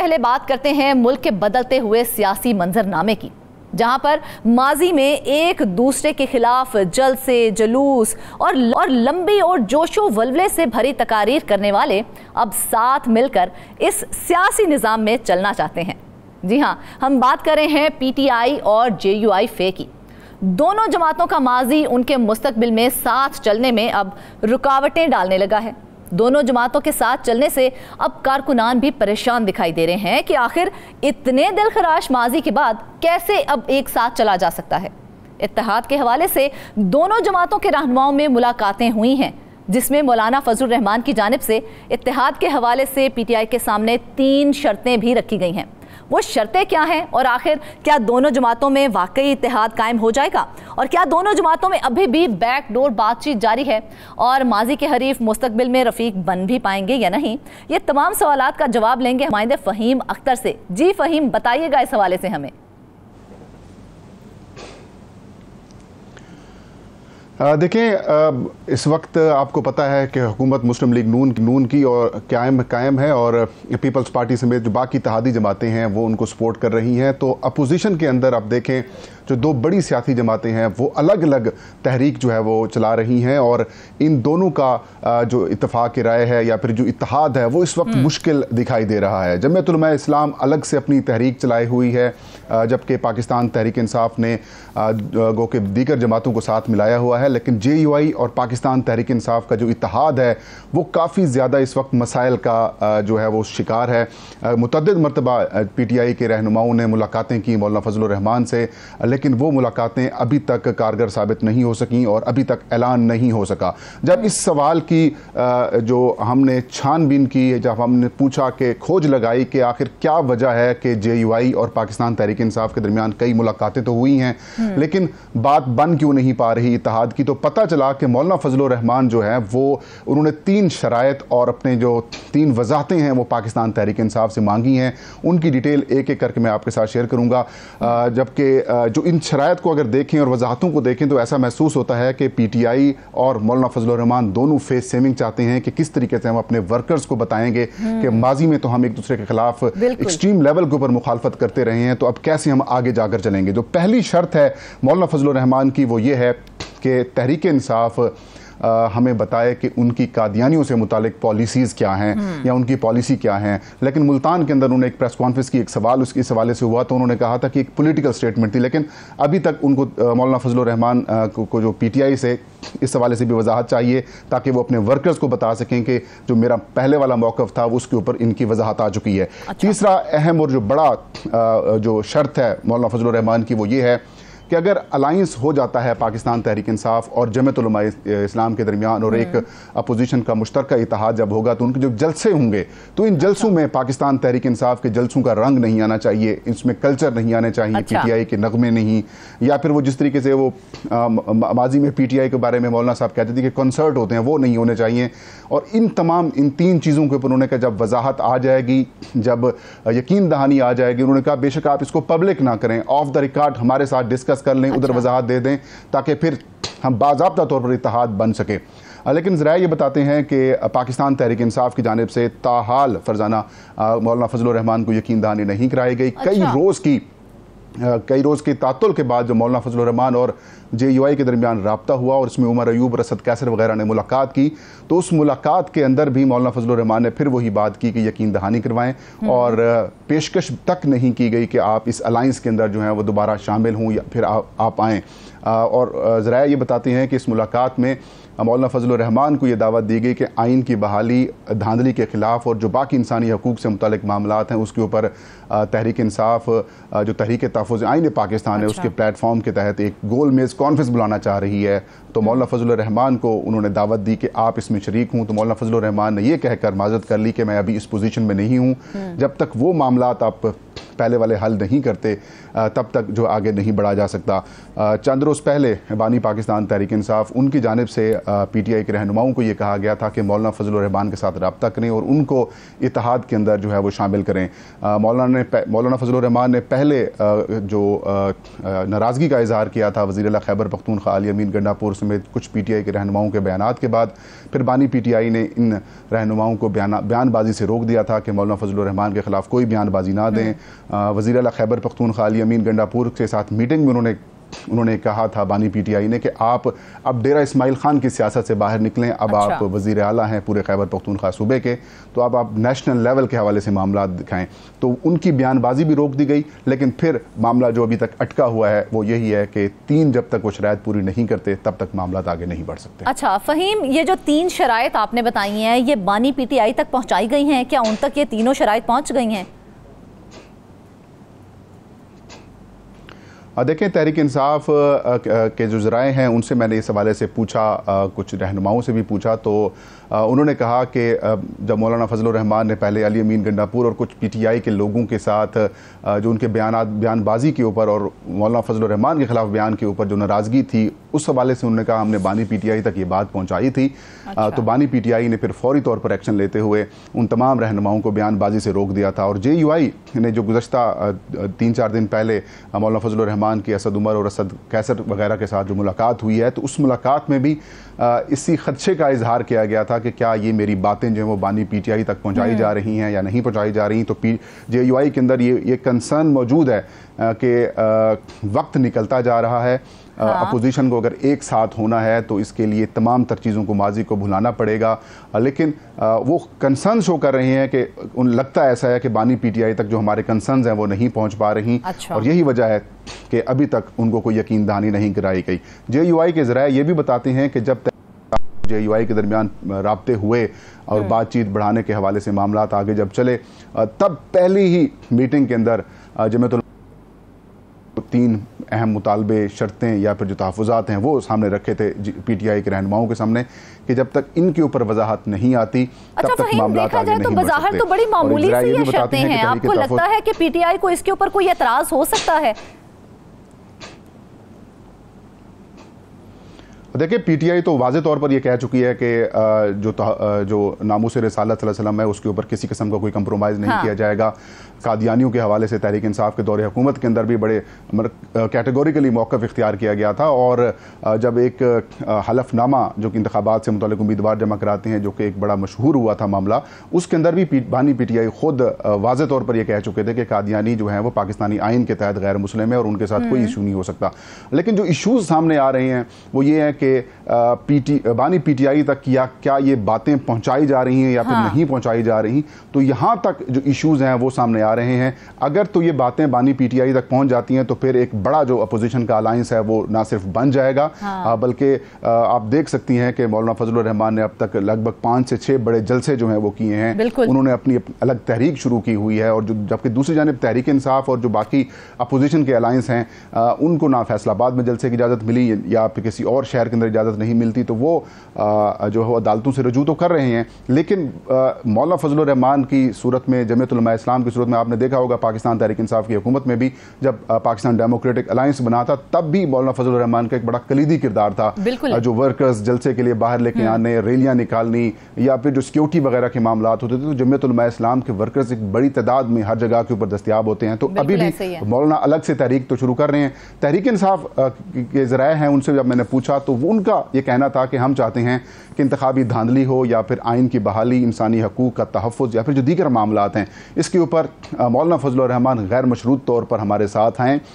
पहले बात करते हैं मुल्क के बदलते हुए सियासी मंजरनामे की जहां पर माजी में एक दूसरे के खिलाफ जल से जलूस और और लंबी और जोशो वलवले से भरी तकारीर करने वाले अब साथ मिलकर इस सियासी निज़ाम में चलना चाहते हैं जी हाँ हम बात कर रहे हैं पीटीआई और जेयूआई फे की दोनों जमातों का माजी उनके मुस्तबिल में साथ चलने में अब रुकावटें डालने लगा है दोनों जमातों के साथ चलने से अब कारकुनान भी परेशान दिखाई दे रहे हैं कि आखिर इतने दिल खराश माजी के बाद कैसे अब एक साथ चला जा सकता है इतिहाद के हवाले से दोनों जमातों के रहनुमाओं में मुलाकातें हुई हैं जिसमें मौलाना फजल रहमान की जानब से इतिहाद के हवाले से पीटीआई के सामने तीन शर्तें भी रखी गई हैं वो शर्तें क्या हैं और आखिर क्या दोनों जमातों में वाकई इतिहाद कायम हो जाएगा और क्या दोनों जमातों में अभी भी बैकडोर बातचीत जारी है और माजी के हरीफ मुस्तबिल में रफीक बन भी पाएंगे या नहीं ये तमाम सवाल का जवाब लेंगे हमारे फहीम अख्तर से जी फहीम बताइएगा इस हवाले से हमें देखें इस वक्त आपको पता है कि हुकूमत मुस्लिम लीग नून नून की और कायम कायम है और पीपल्स पार्टी समेत जो बाकी तहादी जमातें हैं वो उनको सपोर्ट कर रही हैं तो अपोजिशन के अंदर आप देखें जो दो बड़ी सियासी जमातें हैं वो अलग अलग तहरीक जो है वो चला रही हैं और इन दोनों का जो इतफाक़ राय है या फिर जो इतिहाद है वो इस वक्त हम्म। मुश्किल दिखाई दे रहा है जमयत इस्लाम अलग से अपनी तहरीक चलाई हुई है जबकि पाकिस्तान तहरीक इंसाफ ने गो के दीगर जमातों को साथ मिलाया हुआ है लेकिन जे यू आई और पाकिस्तान तहरीक इंसाफ का जो इतिहाद है वो काफ़ी ज़्यादा इस वक्त मसाइल का जो है वो शिकार है मुतद मरतबा पी टी आई के रहनुमाओं ने मुलाकातें की मौलाना फजल रहमान से लेकिन वो मुलाकातें अभी तक कारगर साबित नहीं हो सकें और अभी तक ऐलान नहीं हो सका जब इस सवाल की जो हमने छानबीन की जब हमने पूछा कि खोज लगाई कि आखिर क्या वजह है कि जे यू आई और पाकिस्तान तहरीक इंसाफ के दरमियान कई मुलाकातें तो हुई हैं हम्म। लेकिन बात बन क्यों नहीं पा रही इतिहाद की तो पता चला कि मौलाना फजल रहमान जो है वो उन्होंने तीन शराय और अपने जो तीन वजाहतें हैं वो पाकिस्तान तहरीक इंसाफ से मांगी हैं उनकी डिटेल एक एक करके मैं आपके साथ शेयर करूँगा जबकि जो इन शरात को अगर देखें और वजाहतों को देखें तो ऐसा महसूस होता है कि पी टी आई और मौलाना फजलान दोनों फेस सेविंग चाहते हैं कि किस तरीके से हम अपने वर्कर्स को बताएंगे कि हम्म। माजी में तो हम एक दूसरे के खिलाफ एक्सट्रीम लेवल के ऊपर मुखालफत करते रहे हैं तो अब कैसे हम आगे जाकर चलेंगे जो पहली शर्त है मौलाना फजलरहमान की वो ये है कि तहरीक इंसाफ आ, हमें बताए कि उनकी कादियानियों से मुतालिक पॉलिसीज़ क्या हैं हम्म। या उनकी पॉलिसी क्या है लेकिन मुल्तान के अंदर उन्होंने एक प्रेस कॉन्फ्रेंस की एक सवाल उसके इस हवाले से हुआ तो उन्होंने कहा था कि एक पोलिटिकल स्टेटमेंट थी लेकिन अभी तक उनको मौलाना फजल रहमान को, जो पी टी आई से इस हवाले से भी वजाहत चाहिए ताकि वो अपने वर्कर्स को बता सकें कि जो मेरा पहले वाला मौक़ था उसके ऊपर इनकी वजाहत आ चुकी है अच्छा। तीसरा अहम और जो बड़ा जो शर्त है मौलाना फजल रहमान की वो ये है कि अगर अलाइंस हो जाता है पाकिस्तान तहरीक इंसाफ और जमत इस्लाम के दरमियान और एक अपोजिशन का मुश्तरक इतिहाद जब होगा तो उनके जो जलसे होंगे तो इन जलसों में पाकिस्तान तहरीक इंसाफ के जलसों का रंग नहीं आना चाहिए इसमें कल्चर नहीं आने चाहिए पी टी आई के नगमे नहीं या फिर वो जिस तरीके से वो माजी में पी टी आई के बारे में मौलाना साहब कहते थे कि कंसर्ट होते हैं वो नहीं होने चाहिए और इन तमाम इन तीन चीज़ों के ऊपर उन्होंने कहा जब वजाहत आ जाएगी जब यकीन दहानी आ जाएगी उन्होंने कहा बेशक आप इसको पब्लिक ना करें ऑफ द रिकॉर्ड हमारे साथ डिस्कस कर लें उधर अच्छा। वजाहत दे दें ताकि फिर हम बाबा तौर पर इतिहाद बन सके लेकिन ज़रा ये बताते हैं कि पाकिस्तान तहरीक इंसाफ की जानब से ताहाल फरजाना मौलाना फजल रहमान को यकीन दहानी नहीं कराई गई अच्छा। कई रोज़ की कई रोज़ की तातुल के बाद जो मौलाना फजल रहमान और जे यू आई के दरमियान रबता हुआ और इसमें उमर अयूब रसद कैसर वगैरह ने मुलाकात की तो उस मुलाकात के अंदर भी मौलाना रहमान ने फिर वही बात की कि यकीन दहानी करवाएं हम्म। और पेशकश तक नहीं की गई कि आप इस अलाइंस के अंदर जो है वो दोबारा शामिल हों या फिर आ, आप आएँ और ज़रा ये बताती हैं कि इस मुलाकात में मौलाना फजल रहमान को ये दावत दी गई कि आइन की बहाली धांधली के ख़िलाफ़ और जो बाकी इंसानी हकूक़ से मुतलिक मामला हैं उसके ऊपर तहरीक इंसाफ जो तहरीक तहफ़ आइन पाकिस्तान अच्छा। है उसके अच्छा। प्लेटफॉर्म के तहत एक गोल मेज़ कॉन्फ्रेंस बुलाना चाह रही है तो हम्म। मौलाना फजल रहमान को उन्होंने दावत दी कि आप इसमें शरीक हूँ तो मौलाना फजल रहमान ने यह कहकर माजत कर ली कि मैं अभी इस पोजीशन में नहीं हूँ हम्म। जब तक वो मामला आप पहले वाले हल नहीं करते तब तक जो आगे नहीं बढ़ा जा सकता चंद रोज़ पहले बानी पाकिस्तान तहरीक इंसाफ उनकी जानब से पी टी आई के रहनुमाओं को ये कहा गया था कि मौलाना फजल रहमान के साथ रबता करें और उनको इतिहाद के अंदर जो है वो शामिल करें मौलाना ने मौलाना फजल रहमान ने पहले जो नाराज़गी का इजहार किया था वजी अला खैबर पख्तूनखा अली अमीन गंडापुर समेत कुछ पी टी आई के रहनुमाओं के बयान के बाद फिर बानी पी टी आई ने इन रहनुमाओं को बयानबाजी से रोक दिया था कि मौलाना फजल रहमान के ख़िलाफ़ कोई बयानबाजी ना दें हम्म। वज़ी अला खैबर पख्तूनखा अली अमीन गंडापुर के साथ मीटिंग में उन्होंने उन्होंने कहा था बानी पीटीआई ने कि आप अब डेरा इसमाइल खान की सियासत से बाहर निकलें अब अच्छा। आप वजीर अला हैं पूरे खैबर पख्तूनखा सूबे के तो अब आप नेशनल लेवल के हवाले से मामला दिखाएं तो उनकी बयानबाजी भी रोक दी गई लेकिन फिर मामला जो अभी तक अटका हुआ है वो यही है कि तीन जब तक वो शराय पूरी नहीं करते तब तक मामला तो आगे नहीं बढ़ सकते अच्छा फ़हीम ये जो तीन शराय आपने बताई हैं ये बानी पी तक पहुँचाई गई हैं क्या उन तक ये तीनों शराय पहुँच गई हैं देखें तहरीक इंसाफ के जो ज़राए हैं उनसे मैंने इस हवाले से पूछा कुछ रहनुमाओं से भी पूछा तो उन्होंने कहा कि जब मौलाना फजल रहमान ने पहले अली अमीन गंडापुर और कुछ पीटीआई के लोगों के साथ जो उनके बयान बयानबाजी के ऊपर और मौलाना फजल रहमान के ख़िलाफ़ बयान के ऊपर जो नाराज़गी थी उस हवाले से उन्होंने कहा हमने बानी पीटीआई तक ये बात पहुंचाई थी अच्छा। तो बानी पीटीआई ने फिर फौरी तौर पर एक्शन लेते हुए उन तमाम रहनुमाओं को बयानबाजी से रोक दिया था और जे ने जो गुजशत तीन चार दिन पहले मौलाना फजल रहमान रहमान की असद उमर और असद कैसर वगैरह के साथ जो मुलाकात हुई है तो उस मुलाकात में भी इसी खदशे का इजहार किया गया था कि क्या ये मेरी बातें जो हैं वो बानी पीटीआई तक पहुंचाई जा रही हैं या नहीं पहुंचाई जा रही तो पी जे यू आई के अंदर ये ये कंसर्न मौजूद है कि वक्त निकलता जा रहा है अपोजिशन हाँ। को अगर एक साथ होना है तो इसके लिए तमाम तर चीज़ों को माजी को भुलाना पड़ेगा लेकिन वो कंसर्न शो कर रहे हैं कि उन लगता ऐसा है कि बानी पीटीआई तक जो हमारे कंसर्न हैं वो नहीं पहुंच पा रही अच्छा। और यही वजह है कि अभी तक उनको कोई यकीन दहानी नहीं कराई गई जे यू आई के ज़रा ये भी बताते हैं कि जब जे यू आई के दरमियान रबते हुए और हाँ। बातचीत बढ़ाने के हवाले से मामला आगे जब चले तब पहली ही मीटिंग के अंदर जमे तो तीन अहम मुतालबे शर्तें या फिर जो तहफ़ात हैं वो सामने रखे थे पी टी आई के रहनुमाओं के सामने कि जब तक इनके ऊपर वजाहत नहीं आती अच्छा, तब तक मामला आगे तो नहीं तो बड़ी मामूली सी शर्तें हैं आपको लगता है कि पीटीआई को इसके ऊपर कोई एतराज़ हो सकता है देखिए पीटीआई तो वाजे तौर पर यह कह चुकी है कि जो जो नामो से रसालत वसलम है उसके ऊपर किसी किस्म का कोई कंप्रोमाइज़ नहीं हाँ। किया जाएगा कादियानियों के हवाले से तहरीक इंसाफ के दौरे हुकूमत के अंदर भी बड़े कैटेगोरिकली मौक़ इख्तियार किया गया था और जब एक हलफनामा जो कि इंतबात से मुतल उम्मीदवार जमा कराते हैं जो कि एक बड़ा मशहूर हुआ था मामला उसके अंदर भी बानी पी टी आई खुद वाज तौर पर यह कह चुके थे कि कादियानी जो है वो पाकिस्तानी आइन के तहत गैर मुस्लिम है और उनके साथ कोई इशू हम्म। नहीं हो सकता लेकिन जो इशूज़ सामने आ रहे हैं वो ये हैं कि पी टी बानी पी टी आई तक किया क्या ये बातें पहुँचाई जा रही हैं या फिर हाँ। नहीं पहुँचाई जा रही तो यहाँ तक जो इशूज़ हैं वो सामने आ जा रहे हैं अगर तो ये बातें बानी पीटीआई तक पहुंच जाती हैं तो फिर एक बड़ा जो अपोजिशन का अलायंस है वो ना सिर्फ बन जाएगा हाँ। बल्कि आप देख सकती हैं कि मौलाना फजल रहमान ने अब तक लगभग पाँच से छः बड़े जलसे जो हैं वो किए हैं उन्होंने अपनी अलग तहरीक शुरू की हुई है और जो जबकि दूसरी जानब तहरीक इंसाफ और जो बाकी अपोजिशन के अलायंस हैं उनको ना फैसलाबाद में जलसे की इजाज़त मिली या फिर किसी और शहर के अंदर इजाज़त नहीं मिलती तो वो जो है अदालतों से रजू तो कर रहे हैं लेकिन मौलाना फजल रहमान की सूरत में जमयतलमा इस्लाम की सूरत में आपने देखा होगा पाकिस्तान तहरीक इंसाफ की हुकूमत में भी जब पाकिस्तान डेमोक्रेटिक अलायंस बना था तब भी मौलाना फजल रहमान का एक बड़ा कलीदी किरदार था जो वर्कर्स जलसे के लिए बाहर लेके हम्म। आने रैलियाँ निकालनी या फिर जो सिक्योरिटी वगैरह के मामला होते थे तो जमयतलमा इस्लाम के वर्कर्स एक बड़ी तादाद में हर जगह के ऊपर दस्तियाब होते हैं तो अभी भी मौलाना अलग से तहरीक तो शुरू कर रहे हैं तहरीक इंसाफ के जराए हैं उनसे जब मैंने पूछा तो उनका ये कहना था कि हम चाहते हैं कि इंतबी धांधली हो या फिर आइन की बहाली इंसानी हकूक़ का तहफ़ या फिर जो दीगर मामला हैं इसके ऊपर मौलाना फजल रहमान गैर मशरूत तौर पर हमारे साथ हैं